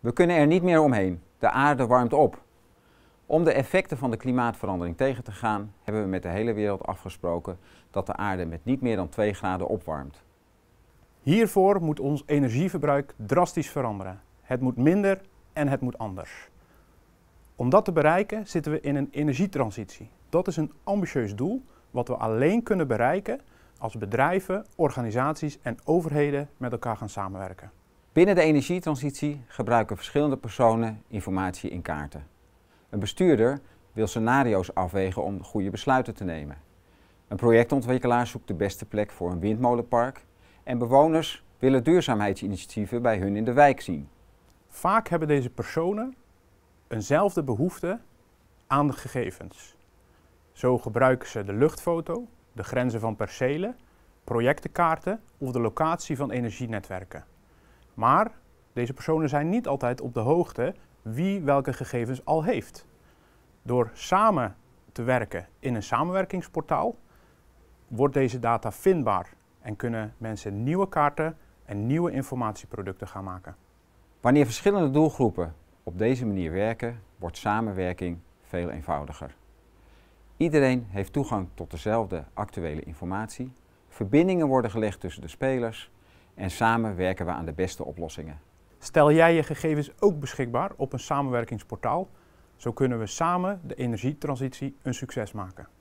We kunnen er niet meer omheen. De aarde warmt op. Om de effecten van de klimaatverandering tegen te gaan, hebben we met de hele wereld afgesproken dat de aarde met niet meer dan 2 graden opwarmt. Hiervoor moet ons energieverbruik drastisch veranderen. Het moet minder en het moet anders. Om dat te bereiken zitten we in een energietransitie. Dat is een ambitieus doel wat we alleen kunnen bereiken als bedrijven, organisaties en overheden met elkaar gaan samenwerken. Binnen de energietransitie gebruiken verschillende personen informatie in kaarten. Een bestuurder wil scenario's afwegen om goede besluiten te nemen. Een projectontwikkelaar zoekt de beste plek voor een windmolenpark. En bewoners willen duurzaamheidsinitiatieven bij hun in de wijk zien. Vaak hebben deze personen eenzelfde behoefte aan de gegevens. Zo gebruiken ze de luchtfoto, de grenzen van percelen, projectenkaarten of de locatie van energienetwerken. Maar deze personen zijn niet altijd op de hoogte wie welke gegevens al heeft. Door samen te werken in een samenwerkingsportaal wordt deze data vindbaar en kunnen mensen nieuwe kaarten en nieuwe informatieproducten gaan maken. Wanneer verschillende doelgroepen op deze manier werken, wordt samenwerking veel eenvoudiger. Iedereen heeft toegang tot dezelfde actuele informatie. Verbindingen worden gelegd tussen de spelers en samen werken we aan de beste oplossingen. Stel jij je gegevens ook beschikbaar op een samenwerkingsportaal, zo kunnen we samen de energietransitie een succes maken.